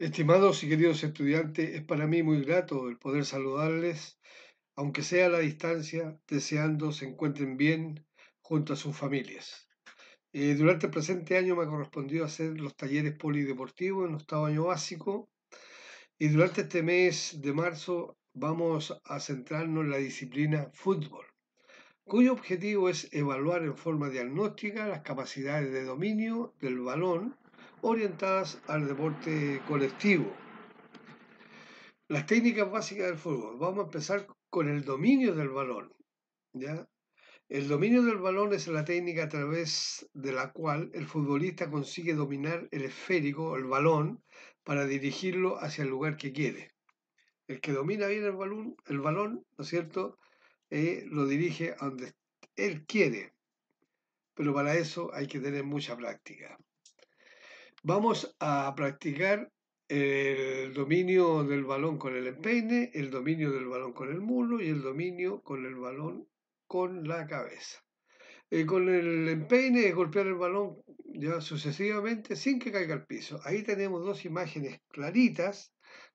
Estimados y queridos estudiantes, es para mí muy grato el poder saludarles, aunque sea a la distancia, deseando se encuentren bien junto a sus familias. Eh, durante el presente año me ha correspondido hacer los talleres polideportivos en octavo año básico y durante este mes de marzo vamos a centrarnos en la disciplina fútbol, cuyo objetivo es evaluar en forma diagnóstica las capacidades de dominio del balón orientadas al deporte colectivo. Las técnicas básicas del fútbol. Vamos a empezar con el dominio del balón. ¿ya? El dominio del balón es la técnica a través de la cual el futbolista consigue dominar el esférico, el balón, para dirigirlo hacia el lugar que quiere. El que domina bien el balón, el balón ¿no es cierto?, eh, lo dirige a donde él quiere. Pero para eso hay que tener mucha práctica. Vamos a practicar el dominio del balón con el empeine, el dominio del balón con el mulo y el dominio con el balón con la cabeza. Eh, con el empeine es golpear el balón ya sucesivamente sin que caiga al piso. Ahí tenemos dos imágenes claritas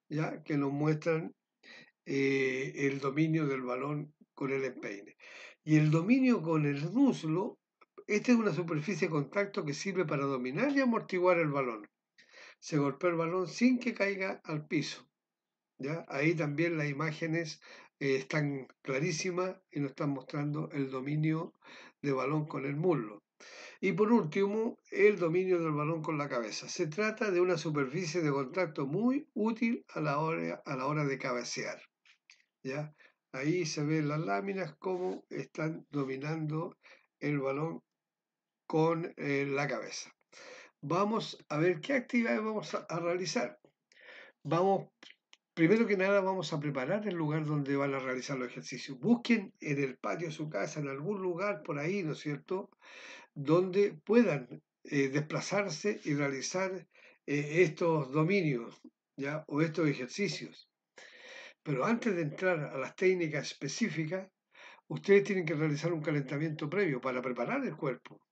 ya que nos muestran eh, el dominio del balón con el empeine. Y el dominio con el muslo esta es una superficie de contacto que sirve para dominar y amortiguar el balón. Se golpea el balón sin que caiga al piso. ¿ya? Ahí también las imágenes eh, están clarísimas y nos están mostrando el dominio de balón con el muslo. Y por último, el dominio del balón con la cabeza. Se trata de una superficie de contacto muy útil a la hora, a la hora de cabecear. ¿ya? Ahí se ven las láminas cómo están dominando el balón con eh, la cabeza. Vamos a ver qué actividades vamos a, realizar. Vamos, primero que nada, vamos a preparar el lugar donde van a realizar los ejercicios. Busquen en el patio de su casa, en algún lugar por ahí, ¿no es cierto?, donde puedan eh, desplazarse y realizar eh, estos dominios ¿ya? o estos ejercicios. Pero antes de entrar a las técnicas específicas, ustedes tienen que realizar un calentamiento previo para preparar el cuerpo.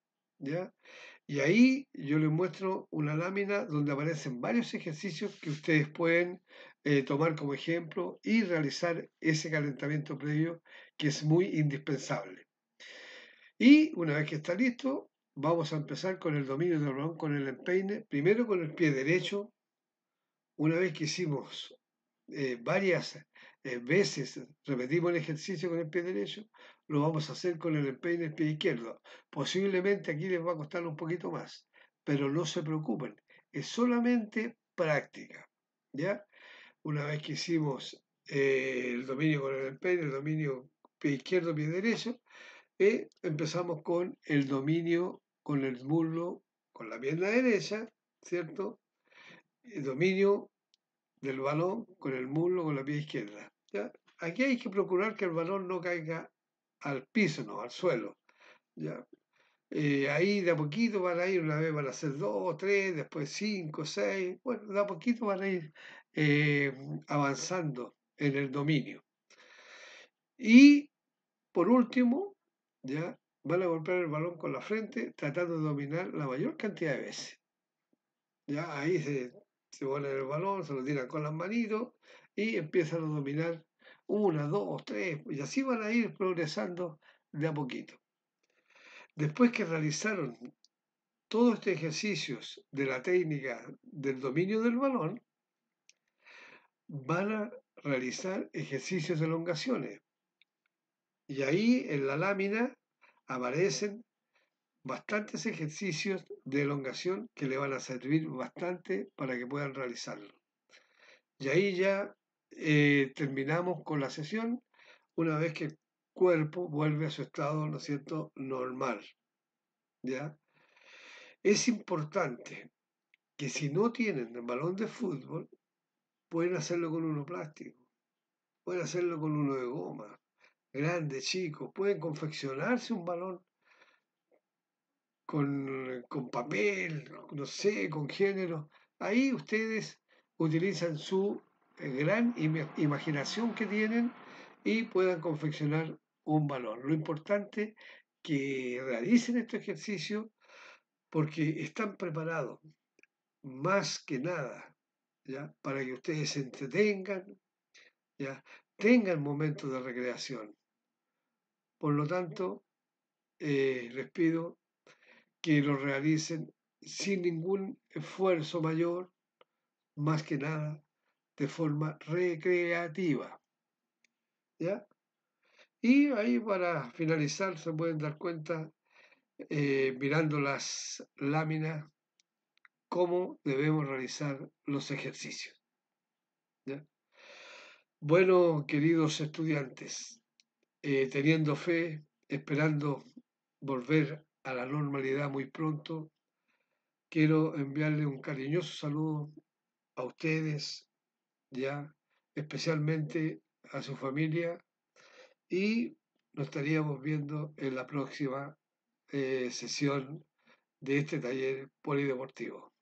¿ya? Y ahí yo les muestro una lámina donde aparecen varios ejercicios que ustedes pueden eh, tomar como ejemplo y realizar ese calentamiento previo que es muy indispensable. Y una vez que está listo, vamos a empezar con el dominio del balón, con el empeine, primero con el pie derecho. Una vez que hicimos eh, varias eh, veces repetimos el ejercicio con el pie derecho, lo vamos a hacer con el empeine del pie izquierdo. Posiblemente aquí les va a costar un poquito más, pero no se preocupen, es solamente práctica. ¿ya? Una vez que hicimos eh, el dominio con el empeine, el dominio pie izquierdo, pie derecho, eh, empezamos con el dominio con el muslo, con la pierna derecha, ¿cierto? El dominio del balón con el muslo, con la pierna izquierda. Aquí hay que procurar que el balón no caiga al piso, no, al suelo. ¿ya? Eh, ahí de a poquito van a ir, una vez van a ser dos, tres, después cinco, seis. Bueno, de a poquito van a ir eh, avanzando en el dominio. Y por último, ya van a golpear el balón con la frente, tratando de dominar la mayor cantidad de veces. Ya ahí se, se el balón, se lo tiran con las manitos, y empiezan a dominar una, dos, tres, y así van a ir progresando de a poquito. Después que realizaron todos estos ejercicios de la técnica del dominio del balón, van a realizar ejercicios de elongaciones. Y ahí en la lámina aparecen bastantes ejercicios de elongación que le van a servir bastante para que puedan realizarlo. Y ahí ya eh, terminamos con la sesión una vez que el cuerpo vuelve a su estado, ¿no es normal. ¿Ya? Es importante que si no tienen el balón de fútbol, pueden hacerlo con uno plástico, pueden hacerlo con uno de goma, grande, chico, pueden confeccionarse un balón con papel, no sé, con género. Ahí ustedes utilizan su gran imaginación que tienen y puedan confeccionar un valor. Lo importante que realicen este ejercicio porque están preparados más que nada ¿ya? para que ustedes se entretengan, ¿ya? tengan momentos de recreación. Por lo tanto, eh, les pido que lo realicen sin ningún esfuerzo mayor, más que nada de forma recreativa. ¿Ya? Y ahí para finalizar se pueden dar cuenta, eh, mirando las láminas, cómo debemos realizar los ejercicios. ¿Ya? Bueno, queridos estudiantes, eh, teniendo fe, esperando volver a la normalidad muy pronto, quiero enviarle un cariñoso saludo a ustedes, ya especialmente a su familia y nos estaríamos viendo en la próxima eh, sesión de este taller polideportivo.